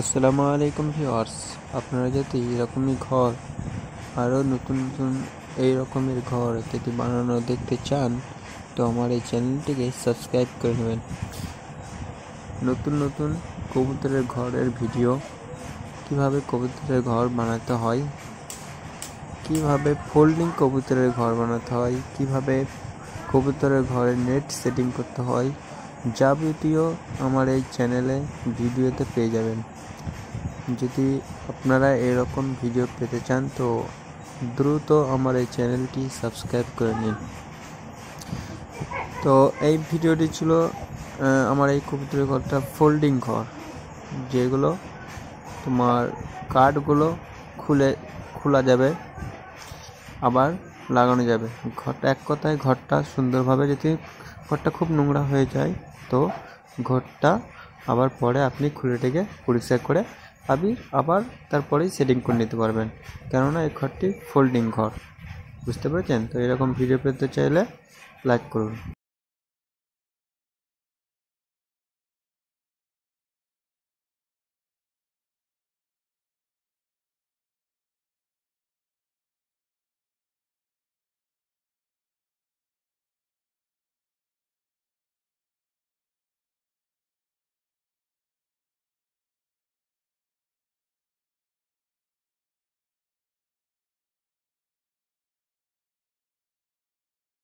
আসসালামু আলাইকুম ভিওয়ার্স আপনারা যাতে এরকমই ঘর আরও নতুন নতুন এই রকমের ঘর যদি বানানো দেখতে চান তো আমার এই চ্যানেলটিকে সাবস্ক্রাইব করে নেবেন নতুন নতুন কবুতরের ঘরের ভিডিও কিভাবে কবুতরের ঘর বানাতে হয় কিভাবে ফোল্ডিং কবুতরের ঘর বানাতে হয় কিভাবে কবুতরের ঘরে নেট সেটিং করতে হয় যাবতীয় আমার এই চ্যানেলে ভিডিওতে পেয়ে যাবেন যদি আপনারা এরকম ভিডিও পেতে চান তো দ্রুত আমার এই চ্যানেলটি সাবস্ক্রাইব করে নিন তো এই ভিডিওটি ছিল আমার এই কবুতরের ঘরটা ফোল্ডিং ঘর যেগুলো তোমার কার্ডগুলো খুলে খোলা যাবে আবার লাগানো যাবে ঘরটা এক কথায় ঘরটা সুন্দরভাবে যদি ঘরটা খুব নোংরা হয়ে যায় তো ঘরটা আবার পরে আপনি খুলেটিকে পরিষ্কার করে আপনি আবার তারপরেই সেটিং করে নিতে পারবেন কেননা এই ঘরটি ফোল্ডিং ঘর বুঝতে পেরেছেন তো এরকম ভিডিও পেতে চাইলে লাইক করুন